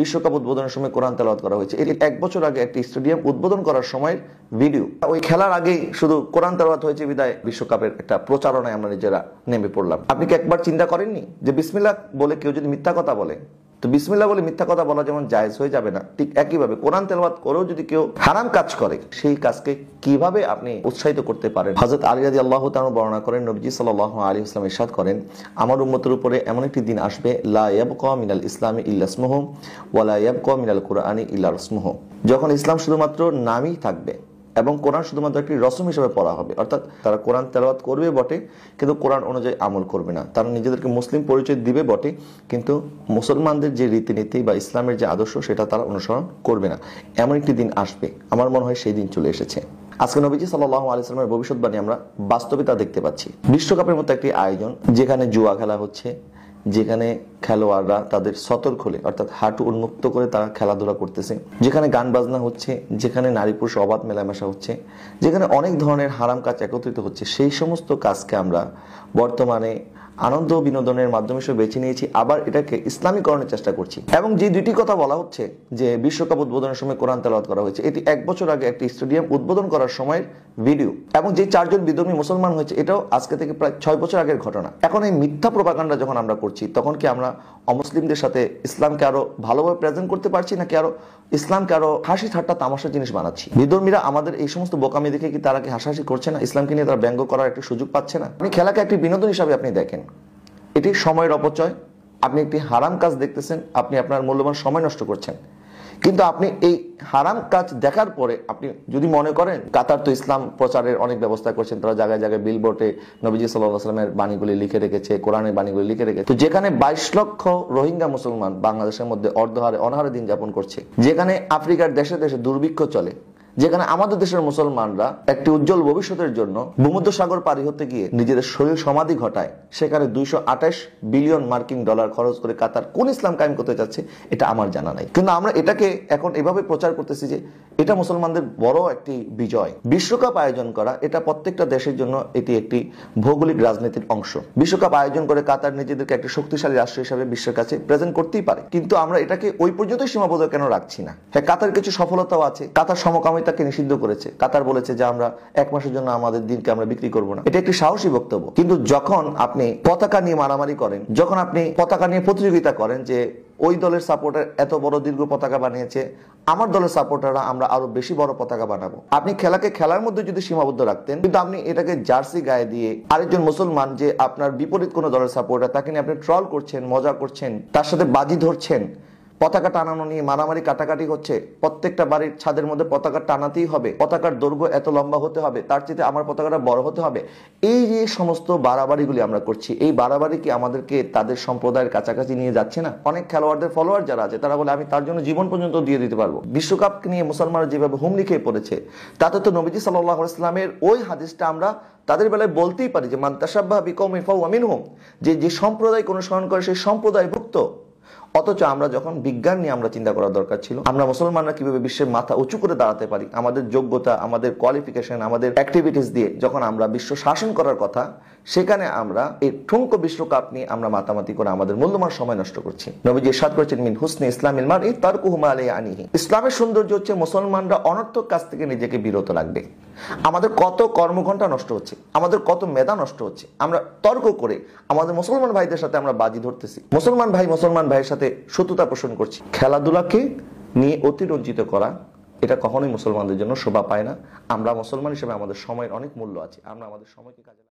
বিশ্বকাপ উদ্বোধনের সময় কোরআন তেলাওয়াত করা হয়েছে এর এক বছর আগে একটি স্টেডিয়াম উদ্বোধন করার সময় ভিডিও ওই খেলার আগেই শুধু কোরআন তেলাওয়াত হয়েছে বিদায় বিশ্বকাপের একটা প্রচারণায় আমরা নিজেরা নেমে পড়লাম আপনি কি একবার চিন্তা করেননি যে বিসমিল্লাহ বলে কেউ যদি মিথ্যা কথা বলে তো বিসমিল্লা বলে মিথ্যা কথা বলা যেমন জায়জ হয়ে যাবে না ঠিক একইভাবে কোরআন তেলবাদ করেও যদি কেউ হারাম কাজ করে সেই কাজকে কিভাবে আপনি উৎসাহিত করতে পারেন হজরত আলী রাজি আল্লাহ তাহার বর্ণনা করেন নবজি সাল আলী ইসলাম ইসাদ করেন আমার উন্মতের উপরে এমন একটি দিন আসবে ক মিনাল ইসলামী ইল্লাসমহ ক মিনাল কোরআনী ইল্লাসমহ যখন ইসলাম শুধুমাত্র নামই থাকবে এবং কোরআন শুধুমাত্র একটি রসম হিসেবে পড়া হবে অর্থাৎ তারা কোরআন তেলাওয়াত করবে বটে কিন্তু কোরআন অনুযায়ী আমল করবে না তারা নিজেদেরকে মুসলিম পরিচয় দিবে বটে কিন্তু মুসলমানদের যে রীতিনীতি বা ইসলামের যে আদর্শ সেটা তারা অনুসরণ করবে না এমন একটি দিন আসবে আমার মনে হয় সেই দিন চলে এসেছে আজকে নবীজি সাল্লাহ আলিয়ালামের ভবিষ্যৎবাণী আমরা বাস্তবে দেখতে পাচ্ছি বিশ্বকাপের মতো একটি আয়োজন যেখানে জুয়া খেলা হচ্ছে যেখানে খেলোয়াড়রা তাদের সতর খোলে অর্থাৎ হাঁটু উন্মুক্ত করে তারা খেলাধুলা করতেছে যেখানে গান বাজনা হচ্ছে যেখানে নারী পুরুষ অবাধ মেলামেশা হচ্ছে যেখানে অনেক ধরনের হারাম কাজ একত্রিত হচ্ছে সেই সমস্ত কাজকে আমরা বর্তমানে আনন্দ বিনোদনের মাধ্যমে হিসেবে বেছে নিয়েছি আবার এটাকে ইসলামীকরণের চেষ্টা করছি এবং যে দুটি কথা বলা হচ্ছে যে বিশ্বকাপ উদ্বোধনের সময় কোরআন তেলাওয়াত করা হয়েছে এটি এক বছর আগে একটি স্টেডিয়াম উদ্বোধন করার সময়ের ভিডিও এবং যে চারজন বিধর্মী মুসলমান হয়েছে এটাও আজকে থেকে প্রায় ছয় বছর আগের ঘটনা এখন এই মিথ্যা প্রভাকাণ্ডা যখন আমরা করছি তখন কি আমরা অমুসলিমদের সাথে ইসলামকে আরো ভালোভাবে প্রেজেন্ট করতে পারছি নাকি আরো ইসলামকে আরো হাসি ঠাট্টা তামাশা জিনিস বানাচ্ছি বিধর্মীরা আমাদের এই সমস্ত বোকামি দেখে কি তারা কি হাসাহাসি করছে না ইসলামকে নিয়ে তারা ব্যঙ্গ করার একটা সুযোগ পাচ্ছে না আপনি খেলাকে একটি বিনোদন হিসাবে আপনি দেখেন এটি সময়ের অপচয় আপনি একটি হারাম কাজ দেখতেছেন আপনি আপনার মূল্যবান সময় নষ্ট করছেন কিন্তু আপনি এই হারাম কাজ দেখার পরে আপনি যদি মনে করেন কাতার তো ইসলাম প্রচারের অনেক ব্যবস্থা করছেন তারা জায়গায় জায়গায় বোর্ডে নবীজি সাল্লাহ সাল্লামের বাণীগুলি লিখে রেখেছে কোরআনের বাণীগুলি লিখে রেখেছে তো যেখানে বাইশ লক্ষ রোহিঙ্গা মুসলমান বাংলাদেশের মধ্যে অর্ধহারে অনাহারে দিন যাপন করছে যেখানে আফ্রিকার দেশে দেশে দুর্ভিক্ষ চলে যেখানে আমাদের দেশের মুসলমানরা একটি উজ্জ্বল ভবিষ্যতের জন্য ভূমধ্য সাগর পারি হতে গিয়ে নিজেদের শরীর সমাধি ঘটায় সেখানে দুইশো বিলিয়ন মার্কিন ডলার খরচ করে কাতার কোন ইসলাম কায়েম করতে চাচ্ছে এটা আমার জানা নাই কিন্তু আমরা এটাকে এখন এভাবে প্রচার করতেছি যে এটা মুসলমানদের বড় একটি বিজয় বিশ্বকাপ আয়োজন করা এটা প্রত্যেকটা দেশের জন্য এটি একটি ভৌগোলিক রাজনীতির অংশ বিশ্বকাপ আয়োজন করে কাতার নিজেদেরকে একটি শক্তিশালী রাষ্ট্র হিসাবে বিশ্বের কাছে প্রেজেন্ট করতেই পারে কিন্তু আমরা এটাকে ওই পর্যন্তই সীমাবদ্ধ কেন রাখছি না হ্যাঁ কাতার কিছু সফলতাও আছে কাতার সমকামিতা তাকে নিষিদ্ধ করেছে কাতার বলেছে যে আমরা এক মাসের জন্য আমাদের দিনকে আমরা বিক্রি করব না এটা একটি সাহসী বক্তব্য কিন্তু যখন আপনি পতাকা নিয়ে মারামারি করেন যখন আপনি পতাকা নিয়ে প্রতিযোগিতা করেন যে ওই দলের সাপোর্টার এত বড় দীর্ঘ পতাকা বানিয়েছে আমার দলের সাপোর্টাররা আমরা আরো বেশি বড় পতাকা বানাবো আপনি খেলাকে খেলার মধ্যে যদি সীমাবদ্ধ রাখতেন কিন্তু আপনি এটাকে জার্সি গায়ে দিয়ে আরেকজন মুসলমান যে আপনার বিপরীত কোনো দলের সাপোর্টার তাকে নিয়ে আপনি ট্রল করছেন মজা করছেন তার সাথে বাজি ধরছেন পতাকা টানানো নিয়ে মারামারি কাটাকাটি হচ্ছে প্রত্যেকটা বাড়ির ছাদের মধ্যে পতাকা টানাতেই হবে পতাকার দৈর্ঘ্য এত লম্বা হতে হবে তার চেয়ে আমার পতাকাটা বড় হতে হবে এই যে সমস্ত বাড়াবাড়িগুলি আমরা করছি এই বাড়াবাড়ি কি আমাদেরকে তাদের সম্প্রদায়ের কাছাকাছি নিয়ে যাচ্ছে না অনেক খেলোয়াড়দের ফলোয়ার যারা আছে তারা বলে আমি তার জন্য জীবন পর্যন্ত দিয়ে দিতে পারবো বিশ্বকাপ নিয়ে মুসলমানরা যেভাবে হুমলি খেয়ে পড়েছে তাতে তো নবীজি সাল্লাহ ইসলামের ওই হাদিসটা আমরা তাদের বেলায় বলতেই পারি যে মান্তাসাব্বা বিকম ইফাউ আমিন হোম যে যে সম্প্রদায় অনুসরণ করে সেই সম্প্রদায় ভুক্ত অথচ আমরা যখন বিজ্ঞান নিয়ে আমরা চিন্তা করার দরকার ছিল আমরা মুসলমানরা কিভাবে বিশ্বের মাথা উঁচু করে দাঁড়াতে পারি আমাদের যোগ্যতা আমাদের কোয়ালিফিকেশন আমাদের অ্যাক্টিভিটিস দিয়ে যখন আমরা বিশ্ব শাসন করার কথা সেখানে আমরা এই ঠুঙ্ক বিশ্বকাপ নিয়ে আমরা মাতামাতি করে আমাদের মূল্যমান সময় নষ্ট করছি নবীজি সাদ করেছেন মিন হুসনে ইসলামিল মার এই তার কুহুমা আলে আনিহি ইসলামের সৌন্দর্য হচ্ছে মুসলমানরা অনর্থক কাজ থেকে নিজেকে বিরত রাখবে আমাদের কত কর্মঘণ্টা নষ্ট হচ্ছে আমাদের কত মেধা নষ্ট হচ্ছে আমরা তর্ক করে আমাদের মুসলমান ভাইদের সাথে আমরা বাজি ধরতেছি মুসলমান ভাই মুসলমান ভাইয়ের সাথে সাথে শত্রুতা পোষণ করছি খেলাধুলাকে নিয়ে অতিরঞ্জিত করা এটা কখনোই মুসলমানদের জন্য শোভা পায় না আমরা মুসলমান হিসেবে আমাদের সময়ের অনেক মূল্য আছে আমরা আমাদের সময়কে কাজে